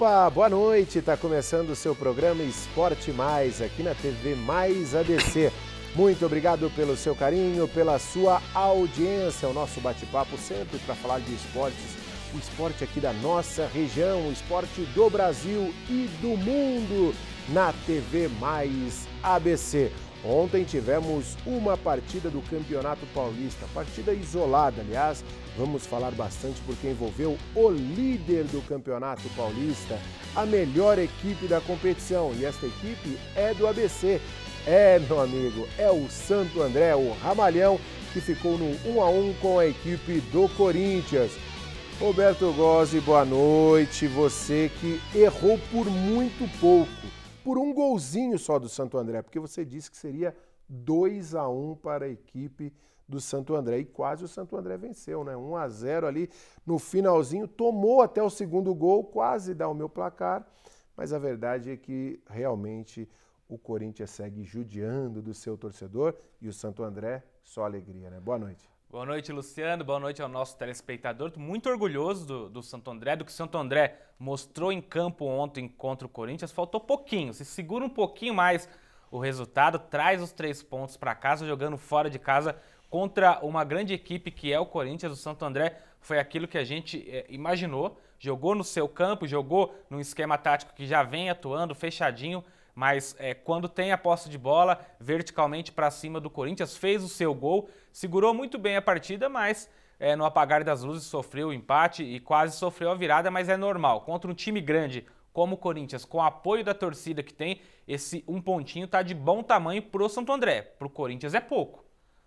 Opa, boa noite. Está começando o seu programa Esporte Mais aqui na TV Mais ABC. Muito obrigado pelo seu carinho, pela sua audiência, o nosso bate-papo sempre para falar de esportes, o esporte aqui da nossa região, o esporte do Brasil e do mundo na TV Mais ABC. Ontem tivemos uma partida do Campeonato Paulista, partida isolada, aliás. Vamos falar bastante porque envolveu o líder do Campeonato Paulista, a melhor equipe da competição. E esta equipe é do ABC. É, meu amigo, é o Santo André, o Ramalhão, que ficou no 1 a 1 com a equipe do Corinthians. Roberto Gozzi, boa noite. Você que errou por muito pouco por um golzinho só do Santo André, porque você disse que seria 2 a 1 para a equipe do Santo André. E quase o Santo André venceu, né? 1 a 0 ali no finalzinho, tomou até o segundo gol, quase dá o meu placar, mas a verdade é que realmente o Corinthians segue judiando do seu torcedor e o Santo André só alegria, né? Boa noite. Boa noite, Luciano. Boa noite ao nosso telespectador. Tô muito orgulhoso do, do Santo André, do que o Santo André mostrou em campo ontem contra o Corinthians. Faltou pouquinho. Se segura um pouquinho mais o resultado, traz os três pontos para casa, jogando fora de casa contra uma grande equipe que é o Corinthians. O Santo André foi aquilo que a gente é, imaginou. Jogou no seu campo, jogou num esquema tático que já vem atuando, fechadinho mas é, quando tem a posse de bola verticalmente para cima do Corinthians, fez o seu gol, segurou muito bem a partida, mas é, no apagar das luzes sofreu o empate e quase sofreu a virada, mas é normal. Contra um time grande como o Corinthians, com o apoio da torcida que tem, esse um pontinho está de bom tamanho pro Santo André. Pro Corinthians é pouco.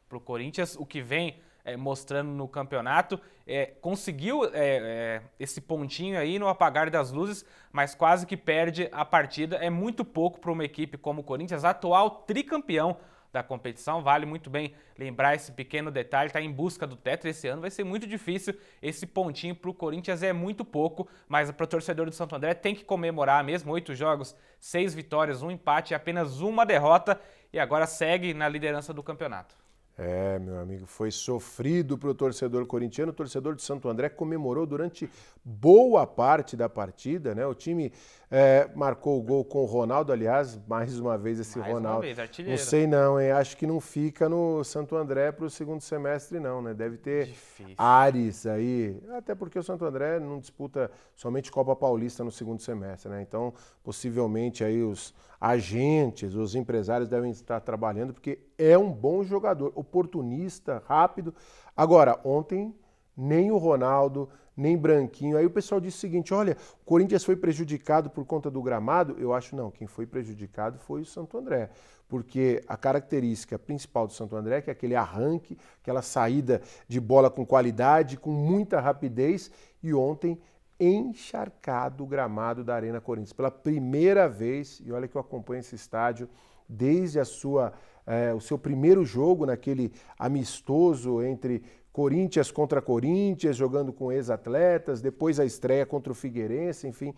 Pro Corinthians, o que vem é, mostrando no campeonato. É, conseguiu é, é, esse pontinho aí no apagar das luzes, mas quase que perde a partida. É muito pouco para uma equipe como o Corinthians, atual tricampeão da competição. Vale muito bem lembrar esse pequeno detalhe, está em busca do tetra esse ano, vai ser muito difícil. Esse pontinho para o Corinthians é muito pouco, mas para o torcedor do Santo André tem que comemorar mesmo. Oito jogos, seis vitórias, um empate e apenas uma derrota. E agora segue na liderança do campeonato. É, meu amigo, foi sofrido para o torcedor corintiano. O torcedor de Santo André comemorou durante boa parte da partida, né? O time é, marcou o gol com o Ronaldo, aliás, mais uma vez esse mais Ronaldo. Uma vez, artilheiro. não sei não, hein? Acho que não fica no Santo André para o segundo semestre, não, né? Deve ter Difícil. Ares aí. Até porque o Santo André não disputa somente Copa Paulista no segundo semestre, né? Então, possivelmente aí os agentes, os empresários devem estar trabalhando, porque é um bom jogador, oportunista, rápido. Agora, ontem nem o Ronaldo, nem branquinho. Aí o pessoal disse o seguinte: olha, o Corinthians foi prejudicado por conta do gramado. Eu acho não, quem foi prejudicado foi o Santo André, porque a característica principal do Santo André é, é aquele arranque, aquela saída de bola com qualidade, com muita rapidez. E ontem encharcado o gramado da Arena Corinthians pela primeira vez. E olha que eu acompanho esse estádio desde a sua, eh, o seu primeiro jogo naquele amistoso entre Corinthians contra Corinthians, jogando com ex-atletas, depois a estreia contra o Figueirense, enfim.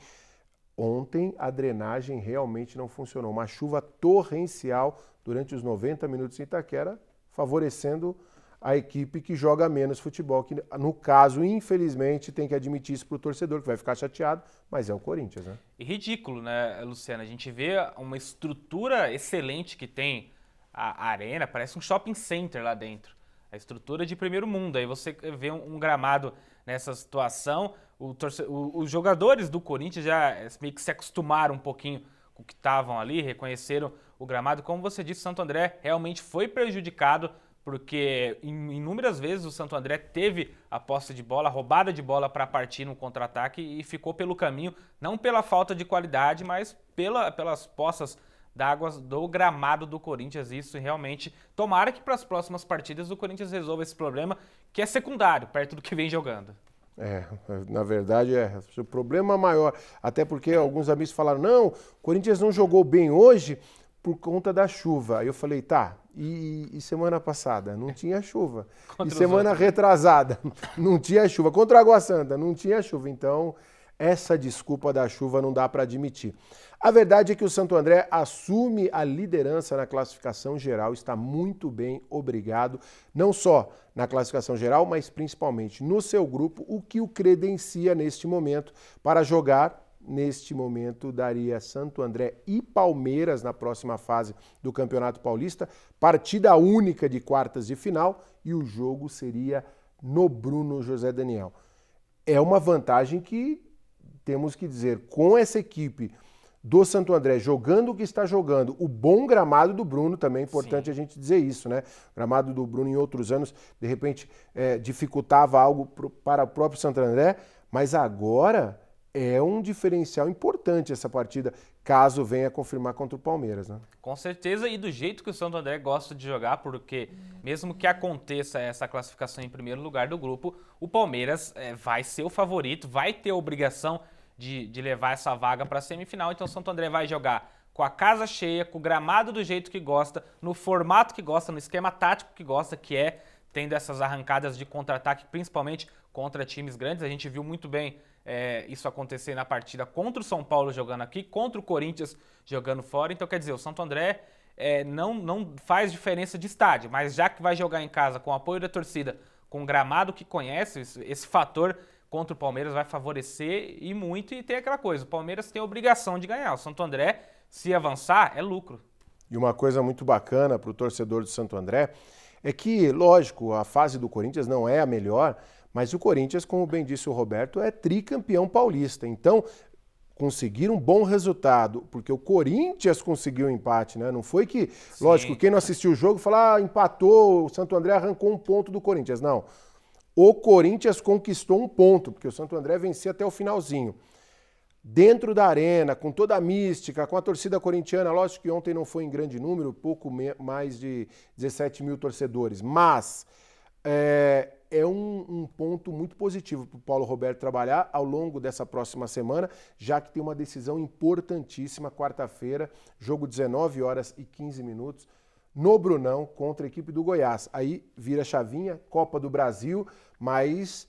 Ontem a drenagem realmente não funcionou. Uma chuva torrencial durante os 90 minutos em Itaquera, favorecendo a equipe que joga menos futebol, que no caso, infelizmente, tem que admitir isso para o torcedor, que vai ficar chateado, mas é o Corinthians, né? E ridículo, né, Luciana? A gente vê uma estrutura excelente que tem a arena, parece um shopping center lá dentro a estrutura de primeiro mundo. Aí você vê um, um gramado nessa situação. Torce... O, os jogadores do Corinthians já eh, meio que se acostumaram um pouquinho com o que estavam ali, reconheceram o gramado. Como você disse, Santo André realmente foi prejudicado, porque in, inúmeras vezes o Santo André teve a posse de bola, a roubada de bola para partir no contra-ataque e ficou pelo caminho, não pela falta de qualidade, mas pela, pelas possas d'água do gramado do Corinthians. Isso realmente, tomara que para as próximas partidas o Corinthians resolva esse problema, que é secundário, perto do que vem jogando. É, na verdade é. O problema maior, até porque alguns amigos falaram: não, o Corinthians não jogou bem hoje por conta da chuva. Aí eu falei: tá, e, e, semana passada não tinha chuva. Contra e semana retrasada não tinha chuva. Contra a Água Santa não tinha chuva. Então essa desculpa da chuva não dá para admitir. A verdade é que o Santo André assume a liderança na classificação geral, está muito bem, obrigado, não só na classificação geral, mas principalmente no seu grupo, o que o credencia neste momento para jogar neste momento daria Santo André e Palmeiras na próxima fase do Campeonato Paulista, partida única de quartas de final e o jogo seria no Bruno José Daniel. É uma vantagem que temos que dizer, com essa equipe do Santo André jogando o que está jogando, o bom gramado do Bruno também é importante Sim. a gente dizer isso, né? O gramado do Bruno em outros anos de repente é, dificultava algo pro, para o próprio Santo André, mas agora é um diferencial importante essa partida caso venha confirmar contra o Palmeiras, né? Com certeza, e do jeito que o Santo André gosta de jogar, porque mesmo que aconteça essa classificação em primeiro lugar do grupo, o Palmeiras é, vai ser o favorito, vai ter obrigação de, de levar essa vaga para a semifinal. Então, o Santo André vai jogar com a casa cheia, com o gramado do jeito que gosta, no formato que gosta, no esquema tático que gosta, que é tendo essas arrancadas de contra-ataque, principalmente contra times grandes. A gente viu muito bem é, isso acontecer na partida contra o São Paulo jogando aqui, contra o Corinthians jogando fora. Então, quer dizer, o Santo André é, não, não faz diferença de estádio, mas já que vai jogar em casa com o apoio da torcida, com o gramado que conhece, esse, esse fator contra o Palmeiras vai favorecer e muito. E tem aquela coisa: o Palmeiras tem a obrigação de ganhar. O Santo André, se avançar, é lucro. E uma coisa muito bacana para o torcedor do Santo André é que, lógico, a fase do Corinthians não é a melhor, mas o Corinthians, como bem disse o Roberto, é tricampeão paulista. Então, conseguir um bom resultado, porque o Corinthians conseguiu um empate, né? Não foi que, Sim. lógico, quem não assistiu o jogo falar ah, empatou, o Santo André arrancou um ponto do Corinthians. Não. O Corinthians conquistou um ponto, porque o Santo André vencia até o finalzinho. Dentro da arena, com toda a mística, com a torcida corintiana, lógico que ontem não foi em grande número, pouco mais de 17 mil torcedores, mas é, é um, um, ponto muito positivo para o Paulo Roberto trabalhar ao longo dessa próxima semana, já que tem uma decisão importantíssima quarta-feira, jogo 19 horas e 15 minutos no Brunão contra a equipe do Goiás. Aí vira chavinha, Copa do Brasil, mas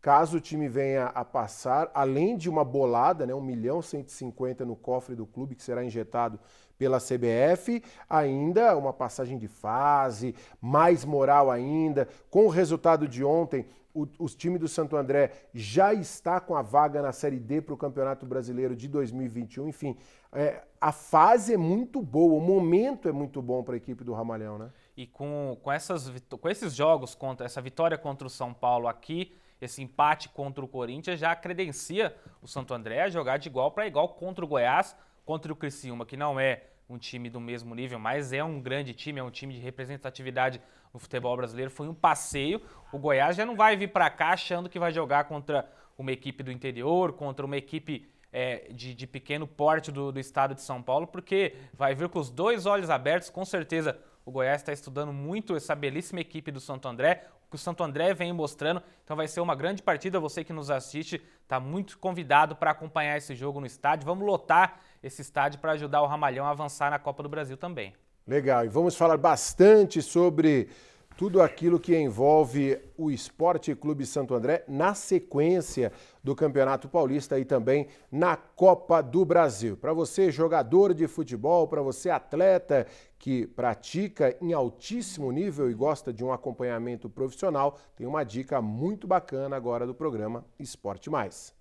caso o time venha a passar, além de uma bolada, né, 1 milhão 150 no cofre do clube que será injetado pela CBF, ainda uma passagem de fase, mais moral ainda. Com o resultado de ontem, o, os time do Santo André já está com a vaga na Série D para o Campeonato Brasileiro de 2021. Enfim, é, a fase é muito boa, o momento é muito bom para a equipe do Ramalhão, né? E com, com, essas, com esses jogos, contra essa vitória contra o São Paulo aqui, esse empate contra o Corinthians, já credencia o Santo André a jogar de igual para igual contra o Goiás, contra o Criciúma, que não é um time do mesmo nível, mas é um grande time, é um time de representatividade no futebol brasileiro. Foi um passeio. O Goiás já não vai vir para cá achando que vai jogar contra uma equipe do interior, contra uma equipe é, de, de, pequeno porte do, do estado de São Paulo, porque vai vir com os dois olhos abertos, com certeza. O Goiás está estudando muito essa belíssima equipe do Santo André, o que o Santo André vem mostrando. Então vai ser uma grande partida. Você que nos assiste está muito convidado para acompanhar esse jogo no estádio. Vamos lotar esse estádio para ajudar o Ramalhão a avançar na Copa do Brasil também. Legal, e vamos falar bastante sobre tudo aquilo que envolve o Esporte Clube Santo André na sequência do Campeonato Paulista e também na Copa do Brasil. Para você, jogador de futebol, para você, atleta que pratica em altíssimo nível e gosta de um acompanhamento profissional, tem uma dica muito bacana agora do programa Esporte Mais.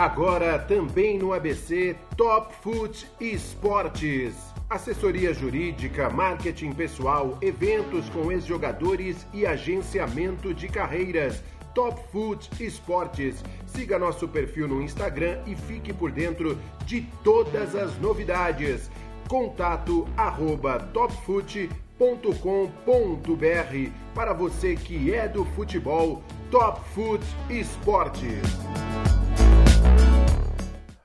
Agora também no ABC Top Foot Esportes. Assessoria jurídica, marketing pessoal, eventos com ex-jogadores e agenciamento de carreiras. Top Foot Esportes. Siga nosso perfil no Instagram e fique por dentro de todas as novidades. Contato arroba topfoot.com.br para você que é do futebol, Top Foot Esportes.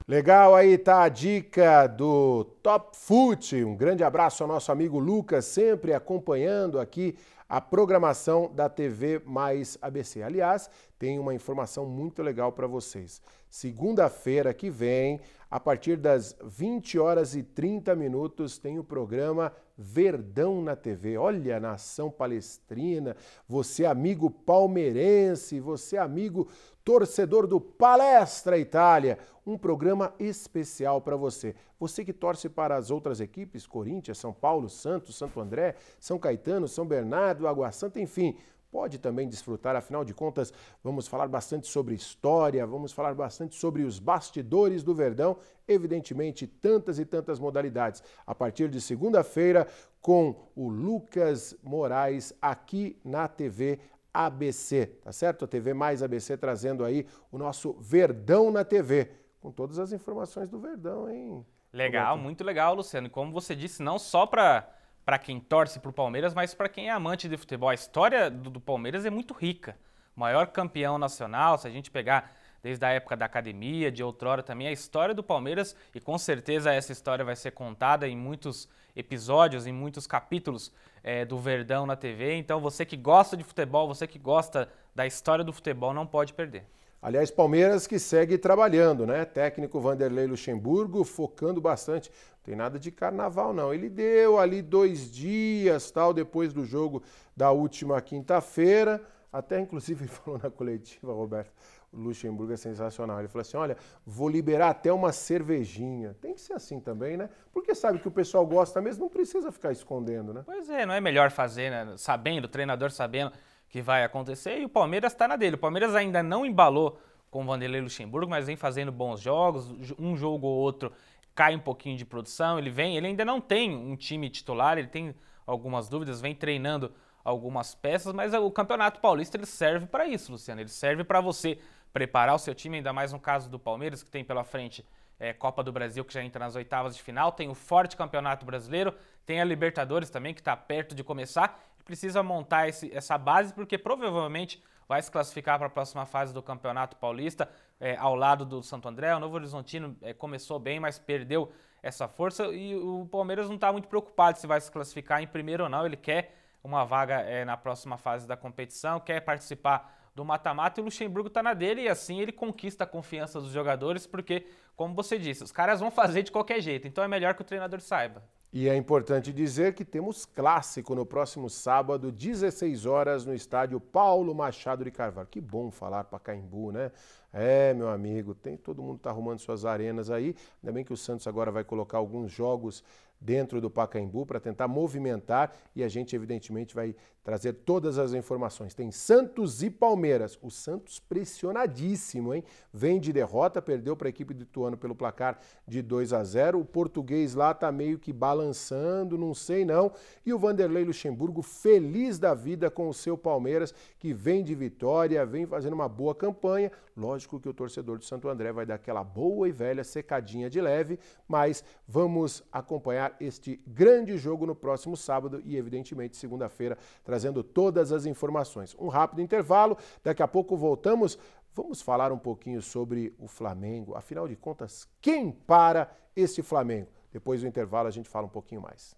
Legal aí tá a dica do Top Foot. Um grande abraço ao nosso amigo Lucas, sempre acompanhando aqui a programação da TV Mais ABC. Aliás, tem uma informação muito legal para vocês. Segunda-feira que vem, a partir das 20 horas e 30 minutos, tem o programa Verdão na TV. Olha, nação palestrina, você é amigo palmeirense, você é amigo torcedor do Palestra Itália, um programa especial para você. Você que torce para as outras equipes, Corinthians, São Paulo, Santos, Santo André, São Caetano, São Bernardo, Água Santa, enfim, pode também desfrutar, afinal de contas, vamos falar bastante sobre história, vamos falar bastante sobre os bastidores do Verdão, evidentemente, tantas e tantas modalidades. A partir de segunda-feira, com o Lucas Moraes aqui na TV ABC, tá certo? A TV Mais ABC trazendo aí o nosso Verdão na TV, com todas as informações do Verdão, hein? Legal, muito legal, Luciano. Como você disse, não só para para quem torce para o Palmeiras, mas para quem é amante de futebol. A história do, do Palmeiras é muito rica. O maior campeão nacional, se a gente pegar desde a época da academia, de outrora também, a história do Palmeiras, e com certeza essa história vai ser contada em muitos episódios, em muitos capítulos é, do Verdão na TV. Então você que gosta de futebol, você que gosta da história do futebol, não pode perder. Aliás, Palmeiras que segue trabalhando, né? Técnico Vanderlei Luxemburgo focando bastante. Não tem nada de carnaval, não. Ele deu ali dois dias, tal, depois do jogo da última quinta-feira. Até, inclusive, falou na coletiva, Roberto, Luxemburgo é sensacional. Ele falou assim: olha, vou liberar até uma cervejinha. Tem que ser assim também, né? Porque sabe que o pessoal gosta mesmo, não precisa ficar escondendo, né? Pois é, não é melhor fazer, né? Sabendo, o treinador sabendo que vai acontecer e o Palmeiras está na dele. O Palmeiras ainda não embalou com o Vanderlei Luxemburgo, mas vem fazendo bons jogos, um jogo ou outro cai um pouquinho de produção, ele vem, ele ainda não tem um time titular, ele tem algumas dúvidas, vem treinando algumas peças, mas o Campeonato Paulista ele serve para isso, Luciano, ele serve para você preparar o seu time, ainda mais no caso do Palmeiras, que tem pela frente é, Copa do Brasil, que já entra nas oitavas de final, tem o forte Campeonato Brasileiro, tem a Libertadores também, que está perto de começar, precisa montar esse, essa base, porque provavelmente vai se classificar para a próxima fase do Campeonato Paulista, é, ao lado do Santo André. O Novo Horizontino é, começou bem, mas perdeu essa força e o Palmeiras não está muito preocupado se vai se classificar em primeiro ou não. Ele quer uma vaga é, na próxima fase da competição, quer participar do mata-mata e o Luxemburgo está na dele e assim ele conquista a confiança dos jogadores, porque, como você disse, os caras vão fazer de qualquer jeito, então é melhor que o treinador saiba. E é importante dizer que temos clássico no próximo sábado, 16 horas, no estádio Paulo Machado de Carvalho. Que bom falar Pacaembu, né? É, meu amigo, tem todo mundo está arrumando suas arenas aí. Ainda bem que o Santos agora vai colocar alguns jogos dentro do Pacaembu para tentar movimentar e a gente evidentemente vai trazer todas as informações. Tem Santos e Palmeiras. O Santos pressionadíssimo, hein? Vem de derrota, perdeu para a equipe de Tuano pelo placar de 2 a 0. O português lá tá meio que balançando, não sei não. E o Vanderlei Luxemburgo feliz da vida com o seu Palmeiras, que vem de vitória, vem fazendo uma boa campanha. Lógico que o torcedor do Santo André vai dar aquela boa e velha secadinha de leve, mas vamos acompanhar este grande jogo no próximo sábado e evidentemente segunda-feira trazendo todas as informações. Um rápido intervalo, daqui a pouco voltamos. Vamos falar um pouquinho sobre o Flamengo. Afinal de contas, quem para este Flamengo? Depois do intervalo a gente fala um pouquinho mais.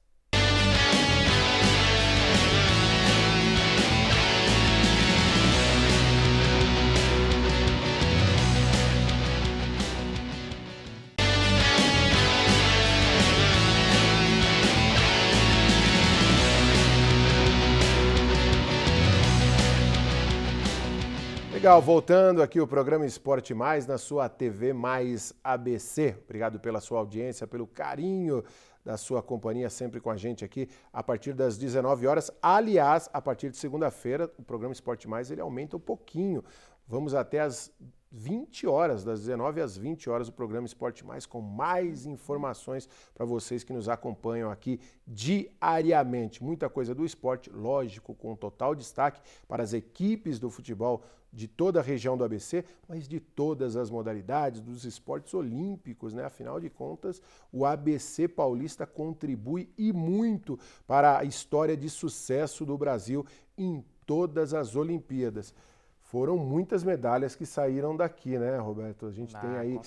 Legal, voltando aqui o programa Esporte Mais na sua TV Mais ABC. Obrigado pela sua audiência, pelo carinho da sua companhia sempre com a gente aqui a partir das 19 horas. Aliás, a partir de segunda-feira, o programa Esporte Mais ele aumenta um pouquinho. Vamos até as 20 horas, das 19 às 20 horas, o programa Esporte Mais, com mais informações para vocês que nos acompanham aqui diariamente. Muita coisa do esporte, lógico, com total destaque para as equipes do futebol de toda a região do ABC, mas de todas as modalidades, dos esportes olímpicos, né? Afinal de contas, o ABC paulista contribui e muito para a história de sucesso do Brasil em todas as Olimpíadas foram muitas medalhas que saíram daqui, né, Roberto? A gente ah, tem aí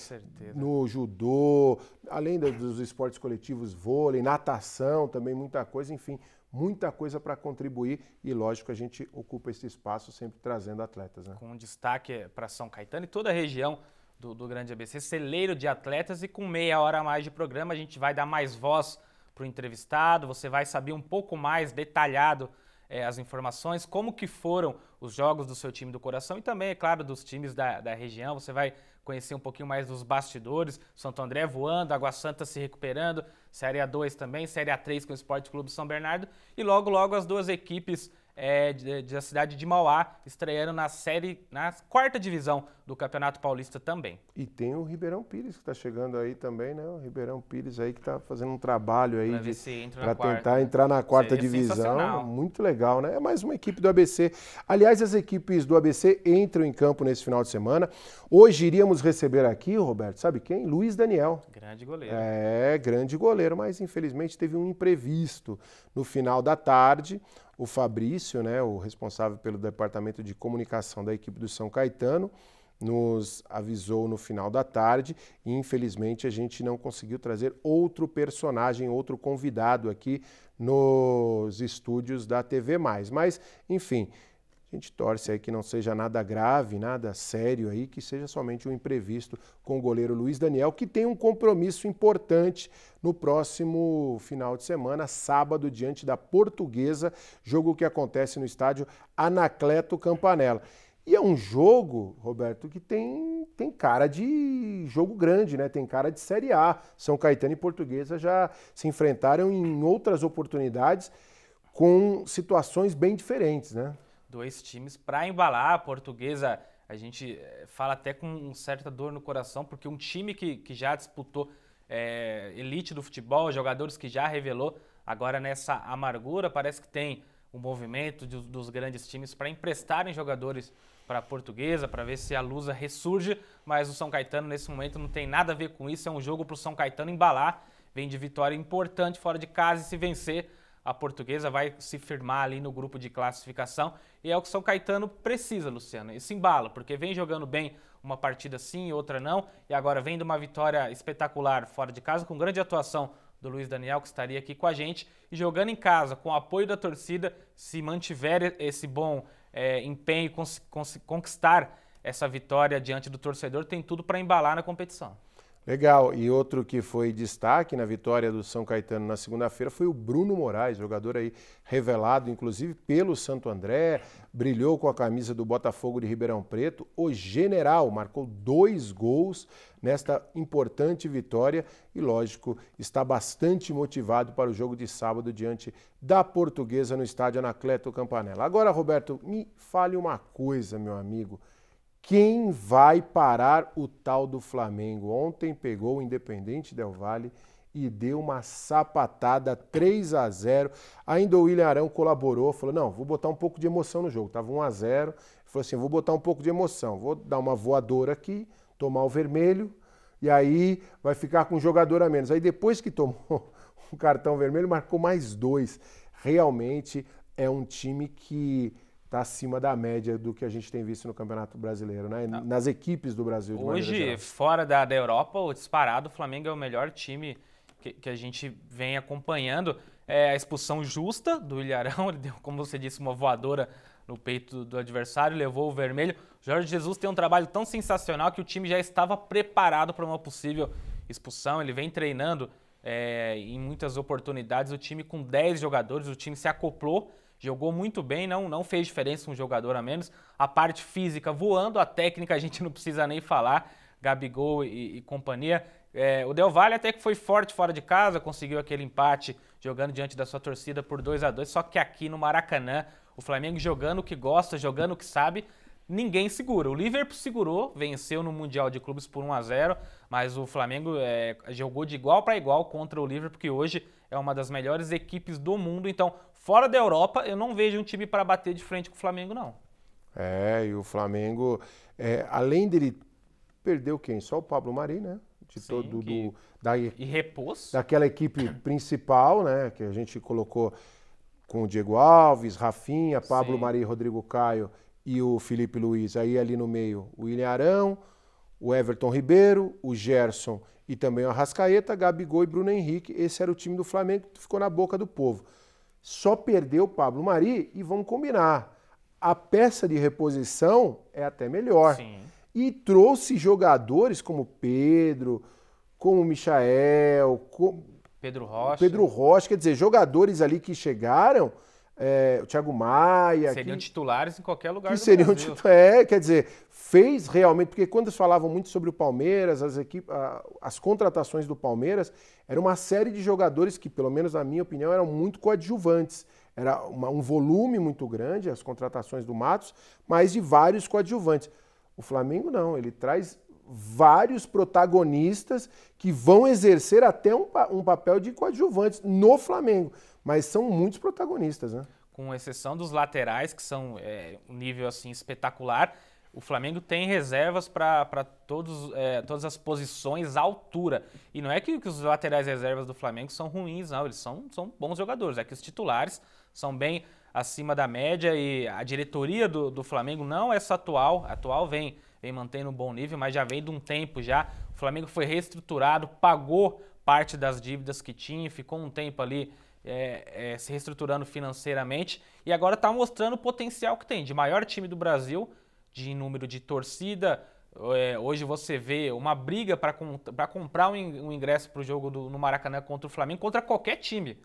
no judô, além dos esportes coletivos, vôlei, natação, também muita coisa, enfim, muita coisa para contribuir e lógico a gente ocupa esse espaço sempre trazendo atletas, né? Com destaque para São Caetano e toda a região do, do Grande ABC, celeiro de atletas e com meia hora a mais de programa a gente vai dar mais voz para o entrevistado, você vai saber um pouco mais detalhado é, as informações, como que foram os jogos do seu time do coração e também, é claro, dos times da, da região. Você vai conhecer um pouquinho mais dos bastidores, Santo André voando, Água Santa se recuperando, Série A2 também, Série A3 com o Esporte Clube São Bernardo e logo, logo as duas equipes é, da cidade de Mauá estreando na série, na quarta divisão do Campeonato Paulista também. E tem o Ribeirão Pires que está chegando aí também, né? O Ribeirão Pires aí que está fazendo um trabalho aí para tentar entrar na quarta Seria divisão. Muito legal, né? É mais uma equipe do ABC. Aliás, as equipes do ABC entram em campo nesse final de semana. Hoje iríamos receber aqui, Roberto, sabe quem? Luiz Daniel. Grande goleiro. É, grande goleiro, mas infelizmente teve um imprevisto no final da tarde o Fabrício, né, o responsável pelo departamento de comunicação da equipe do São Caetano, nos avisou no final da tarde e infelizmente a gente não conseguiu trazer outro personagem, outro convidado aqui nos estúdios da TV Mais. Mas, enfim, a gente torce aí que não seja nada grave, nada sério aí, que seja somente um imprevisto com o goleiro Luiz Daniel, que tem um compromisso importante no próximo final de semana, sábado, diante da Portuguesa, jogo que acontece no estádio Anacleto Campanella. E é um jogo, Roberto, que tem, tem cara de jogo grande, né? Tem cara de Série A. São Caetano e Portuguesa já se enfrentaram em outras oportunidades com situações bem diferentes, né? Dois times para embalar. A Portuguesa, a gente eh, fala até com certa dor no coração, porque um time que, que já disputou é, elite do futebol, jogadores que já revelou, agora nessa amargura, parece que tem o movimento de, dos grandes times para emprestarem jogadores para a portuguesa, para ver se a Lusa ressurge, mas o São Caetano nesse momento não tem nada a ver com isso, é um jogo para o São Caetano embalar, vem de vitória importante fora de casa e se vencer, a portuguesa vai se firmar ali no grupo de classificação e é o que São Caetano precisa, Luciano, se embala porque vem jogando bem uma partida sim, outra não, e agora vem de uma vitória espetacular fora de casa, com grande atuação do Luiz Daniel, que estaria aqui com a gente. E jogando em casa, com o apoio da torcida, se mantiver esse bom é, empenho, cons, cons, conquistar essa vitória diante do torcedor, tem tudo para embalar na competição. Legal. E outro que foi destaque na vitória do São Caetano na segunda-feira foi o Bruno Moraes, jogador aí revelado, inclusive, pelo Santo André, brilhou com a camisa do Botafogo de Ribeirão Preto. O general marcou dois gols nesta importante vitória e, lógico, está bastante motivado para o jogo de sábado diante da Portuguesa no estádio Anacleto Campanella. Agora, Roberto, me fale uma coisa, meu amigo. Quem vai parar o tal do Flamengo? Ontem pegou o Independente Del Valle e deu uma sapatada 3 a 0. Ainda o William Arão colaborou, falou: "Não, vou botar um pouco de emoção no jogo". Tava 1 a 0. Falou assim: "Vou botar um pouco de emoção, vou dar uma voadora aqui, tomar o vermelho e aí vai ficar com um jogador a menos". Aí depois que tomou o cartão vermelho, marcou mais dois. Realmente é um time que está acima da média do que a gente tem visto no Campeonato Brasileiro, né? Tá. Nas equipes do Brasil. Hoje, fora da, da Europa, o disparado, o Flamengo é o melhor time que, que a gente vem acompanhando. É a expulsão justa do Ilharão, ele deu, como você disse, uma voadora no peito do, do adversário, levou o vermelho. Jorge Jesus tem um trabalho tão sensacional que o time já estava preparado para uma possível expulsão. Ele vem treinando é, em muitas oportunidades o time com 10 jogadores, o time se acoplou Jogou muito bem, não, não fez diferença um jogador a menos. A parte física voando, a técnica a gente não precisa nem falar. Gabigol e, e companhia. É, o Del Valle até que foi forte fora de casa, conseguiu aquele empate jogando diante da sua torcida por 2 a 2 só que aqui no Maracanã, o Flamengo jogando o que gosta, jogando o que sabe, ninguém segura. O Liverpool segurou, venceu no Mundial de Clubes por 1 a 0 mas o Flamengo é, jogou de igual para igual contra o Liverpool, que hoje é uma das melhores equipes do mundo. Então, Fora da Europa, eu não vejo um time para bater de frente com o Flamengo, não. É, e o Flamengo, é, além dele o quem? Só o Pablo Mari, né? De Sim, todo que... do, da, e repôs. Daquela equipe principal, né? Que a gente colocou com o Diego Alves, Rafinha, Pablo Sim. Mari, Rodrigo Caio e o Felipe Luiz. Aí ali no meio o William Arão, o Everton Ribeiro, o Gerson e também o Arrascaeta, Gabigol e Bruno Henrique. Esse era o time do Flamengo que ficou na boca do povo. Só perdeu o Pablo Mari e vamos combinar. A peça de reposição é até melhor. Sim. E trouxe jogadores como Pedro, como Michael, como Pedro Rocha. Pedro Rocha, quer dizer, jogadores ali que chegaram, é, o Thiago Maia. Seriam que, titulares em qualquer lugar que seriam Brasil. É, quer dizer, fez realmente, porque quando eles falavam muito sobre o Palmeiras, as, equipes, as contratações do Palmeiras, era uma série de jogadores que, pelo menos na minha opinião, eram muito coadjuvantes. Era uma, um volume muito grande, as contratações do Matos, mas de vários coadjuvantes. O Flamengo não, ele traz vários protagonistas que vão exercer até um, um papel de coadjuvantes no Flamengo, mas são muitos protagonistas, né? Com exceção dos laterais, que são é, um nível assim espetacular, o Flamengo tem reservas para é, todas as posições à altura. E não é que, que, os laterais reservas do Flamengo são ruins, não. Eles são, são bons jogadores. É que os titulares são bem acima da média e a diretoria do, do Flamengo não é essa atual. A atual vem, vem mantendo um bom nível, mas já vem de um tempo já. O Flamengo foi reestruturado, pagou parte das dívidas que tinha, ficou um tempo ali é, é, se reestruturando financeiramente e agora está mostrando o potencial que tem de maior time do Brasil de número de torcida. É, hoje você vê uma briga para comprar um ingresso para o jogo do, no Maracanã contra o Flamengo, contra qualquer time.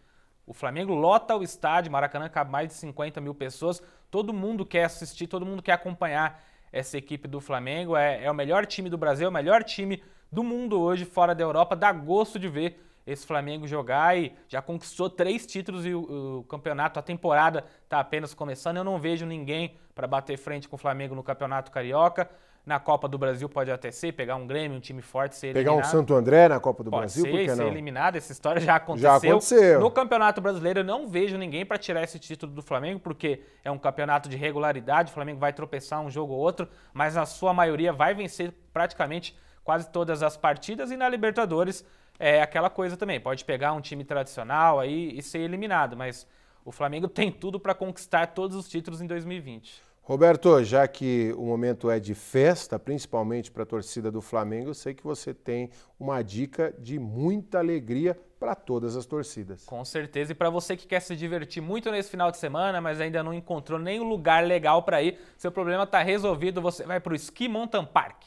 O Flamengo lota o estádio, Maracanã cabe mais de 50 mil pessoas. Todo mundo quer assistir, todo mundo quer acompanhar essa equipe do Flamengo. É, é o melhor time do Brasil, é o melhor time do mundo hoje, fora da Europa. Dá gosto de ver esse Flamengo jogar e já conquistou três títulos e o, o campeonato, a temporada está apenas começando. Eu não vejo ninguém para bater frente com o Flamengo no Campeonato Carioca. Na Copa do Brasil pode até ser, pegar um Grêmio, um time forte, ser Pegar eliminado. um Santo André na Copa do pode Brasil, ser, porque ser não? eliminado, essa história já aconteceu. Já aconteceu. No Campeonato Brasileiro eu não vejo ninguém para tirar esse título do Flamengo, porque é um campeonato de regularidade, o Flamengo vai tropeçar um jogo ou outro, mas na sua maioria vai vencer praticamente quase todas as partidas e na Libertadores é aquela coisa também. Pode pegar um time tradicional aí e ser eliminado, mas o Flamengo tem tudo para conquistar todos os títulos em 2020. Roberto, já que o momento é de festa, principalmente para a torcida do Flamengo, eu sei que você tem uma dica de muita alegria para todas as torcidas. Com certeza. E para você que quer se divertir muito nesse final de semana, mas ainda não encontrou nenhum lugar legal para ir, seu problema está resolvido. Você vai para o Ski Mountain Park.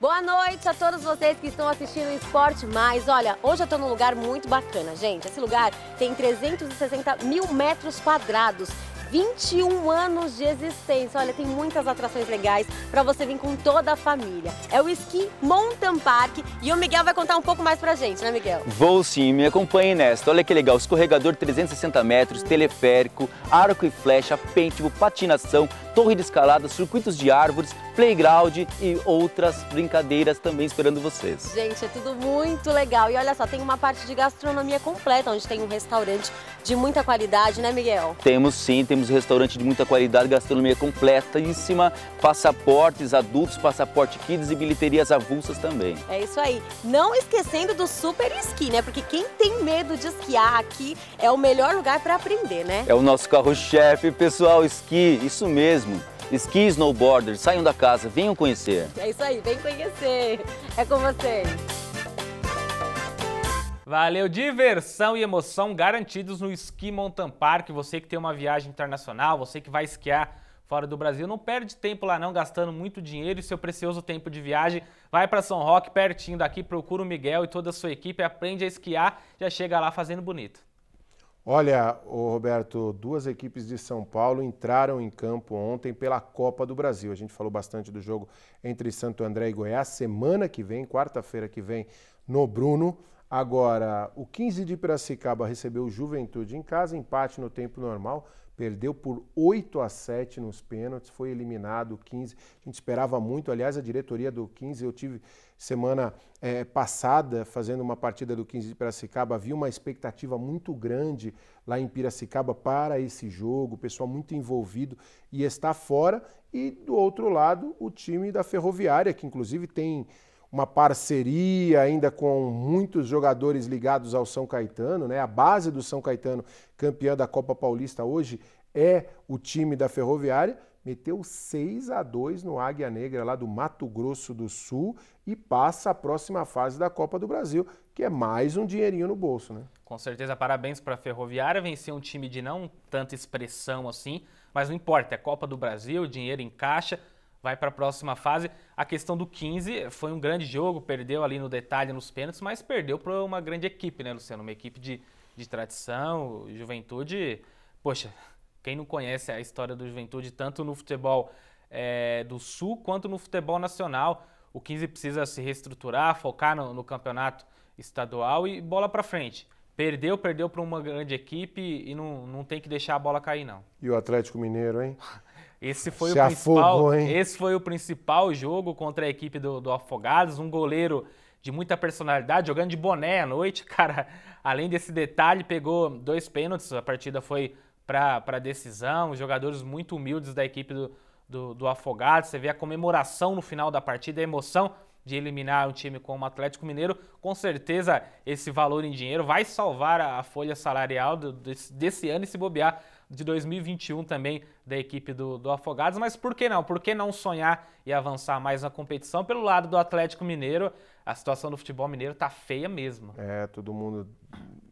Boa noite a todos vocês que estão assistindo o Esporte Mais. Olha, hoje eu estou num lugar muito bacana, gente. Esse lugar tem 360 mil metros quadrados. 21 anos de existência. Olha, tem muitas atrações legais para você vir com toda a família. É o Ski Mountain Park e o Miguel vai contar um pouco mais pra gente, né, Miguel? Vou sim, me acompanhe nesta. Olha que legal, escorregador 360 metros, teleférico, arco e flecha, pêntimo, patinação, torre de escalada, circuitos de árvores, playground e outras brincadeiras também esperando vocês. Gente, é tudo muito legal. E olha só, tem uma parte de gastronomia completa, onde tem um restaurante de muita qualidade, né, Miguel? Temos sim, temos restaurante de muita qualidade, gastronomia completíssima, passaportes adultos, passaporte kids e bilheterias avulsas também. É isso aí. Não esquecendo do super esqui, né? Porque quem tem medo de esquiar aqui é o melhor lugar para aprender, né? É o nosso carro-chefe, pessoal, esqui, isso mesmo mesmo? Esqui Snowboarder, saiam da casa, venham conhecer. É isso aí, vem conhecer. É com vocês. Valeu, diversão e emoção garantidos no Ski Mountain Park. Você que tem uma viagem internacional, você que vai esquiar fora do Brasil, não perde tempo lá não, gastando muito dinheiro e seu precioso tempo de viagem. Vai para São Roque, pertinho daqui, procura o Miguel e toda a sua equipe, aprende a esquiar, já chega lá fazendo bonito. Olha, Roberto, duas equipes de São Paulo entraram em campo ontem pela Copa do Brasil. A gente falou bastante do jogo entre Santo André e Goiás. Semana que vem, quarta-feira que vem, no Bruno. Agora, o 15 de Piracicaba recebeu Juventude em casa, empate no tempo normal perdeu por 8 a 7 nos pênaltis, foi eliminado 15. A gente esperava muito, aliás, a diretoria do 15, eu tive semana é, passada fazendo uma partida do 15 de Piracicaba, havia uma expectativa muito grande lá em Piracicaba para esse jogo, o pessoal muito envolvido e está fora. E do outro lado, o time da Ferroviária, que inclusive tem uma parceria ainda com muitos jogadores ligados ao São Caetano, né? A base do São Caetano, campeã da Copa Paulista hoje, é o time da Ferroviária. Meteu 6 a 2 no Águia Negra lá do Mato Grosso do Sul e passa a próxima fase da Copa do Brasil, que é mais um dinheirinho no bolso, né? Com certeza, parabéns para a Ferroviária vencer um time de não tanta expressão assim, mas não importa, é Copa do Brasil, dinheiro em caixa, vai para a próxima fase. A questão do 15 foi um grande jogo, perdeu ali no detalhe nos pênaltis, mas perdeu para uma grande equipe, né, Luciano? Uma equipe de, de tradição, juventude. Poxa, quem não conhece a história do juventude, tanto no futebol é, do Sul quanto no futebol nacional, o 15 precisa se reestruturar, focar no, no campeonato estadual e bola para frente. Perdeu, perdeu para uma grande equipe e não, não tem que deixar a bola cair, não. E o Atlético Mineiro, hein? Esse foi, o principal, afogou, esse foi o principal jogo contra a equipe do, do Afogados. Um goleiro de muita personalidade, jogando de boné à noite, cara. Além desse detalhe, pegou dois pênaltis. A partida foi para decisão. Os jogadores muito humildes da equipe do, do, do Afogados. Você vê a comemoração no final da partida, a emoção de eliminar um time como o Atlético Mineiro, com certeza esse valor em dinheiro vai salvar a, folha salarial desse, desse ano e se bobear de 2021 também da equipe do, do Afogados, mas por que não? Por que não sonhar e avançar mais na competição? Pelo lado do Atlético Mineiro, a situação do futebol mineiro tá feia mesmo. É, todo mundo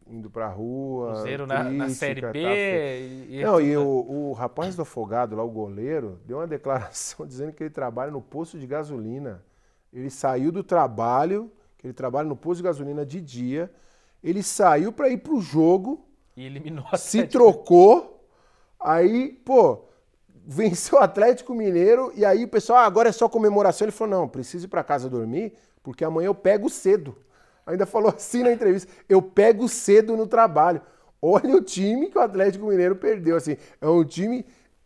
indo pra rua. Cruzeiro na, na Série tá B. Tá e, e não, e o, o rapaz do afogado lá, o goleiro, deu uma declaração dizendo que ele trabalha no posto de gasolina. Ele saiu do trabalho, que ele trabalha no posto de gasolina de dia. Ele saiu para ir pro jogo. E eliminou Se trocou Aí, pô, venceu o Atlético Mineiro e aí o pessoal, ah, agora é só comemoração. Ele falou: não, preciso ir para casa dormir, porque amanhã eu pego cedo. Ainda falou assim na entrevista: eu pego cedo no trabalho. Olha o time que o Atlético Mineiro perdeu. Assim, é um time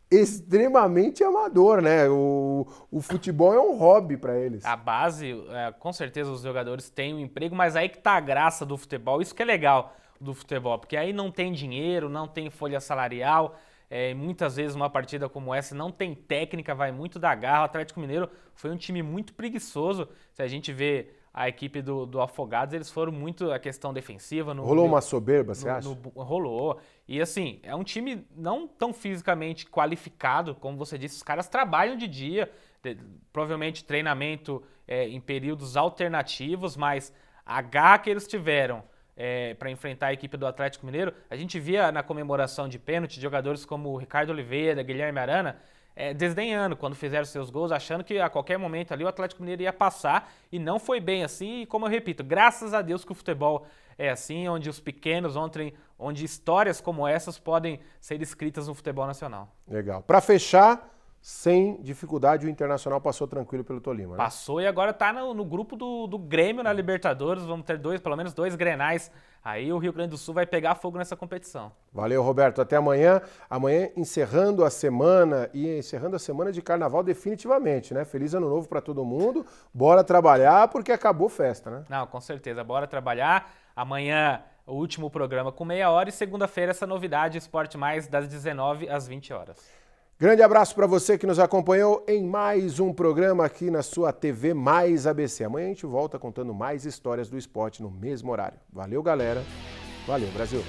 extremamente amador, né? O, o futebol é um hobby para eles. A base, é, com certeza os jogadores têm um emprego, mas aí que tá a graça do futebol, isso que é legal do futebol, porque aí não tem dinheiro, não tem folha salarial, é, muitas vezes uma partida como essa não tem técnica, vai muito da garra. O Atlético Mineiro foi um time muito preguiçoso. Se a gente vê a equipe do, do Afogados, eles foram muito a questão defensiva. No, rolou uma soberba, no, você acha? No, rolou. E assim, é um time não tão fisicamente qualificado, como você disse, os caras trabalham de dia, de, provavelmente treinamento é, em períodos alternativos, mas a garra que eles tiveram é, para enfrentar a equipe do Atlético Mineiro, a gente via na comemoração de pênalti jogadores como Ricardo Oliveira, Guilherme Arana, é, desdenhando quando fizeram seus gols, achando que a qualquer momento ali o Atlético Mineiro ia passar e não foi bem assim. E como eu repito, graças a Deus que o futebol é assim, onde os pequenos, onde, onde histórias como essas podem ser escritas no futebol nacional. Legal. Para fechar, sem dificuldade, o Internacional passou tranquilo pelo Tolima. Né? Passou e agora está no, no, grupo do, do Grêmio na hum. Libertadores. Vamos ter dois, pelo menos dois grenais. Aí o Rio Grande do Sul vai pegar fogo nessa competição. Valeu, Roberto. Até amanhã. Amanhã encerrando a semana e encerrando a semana de carnaval definitivamente, né? Feliz ano novo para todo mundo. Bora trabalhar porque acabou festa, né? Não, com certeza. Bora trabalhar. Amanhã o último programa com meia hora e segunda-feira essa novidade Esporte Mais das 19 às 20 horas. Grande abraço para você que nos acompanhou em mais um programa aqui na sua TV Mais ABC. Amanhã a gente volta contando mais histórias do esporte no mesmo horário. Valeu, galera. Valeu, Brasil.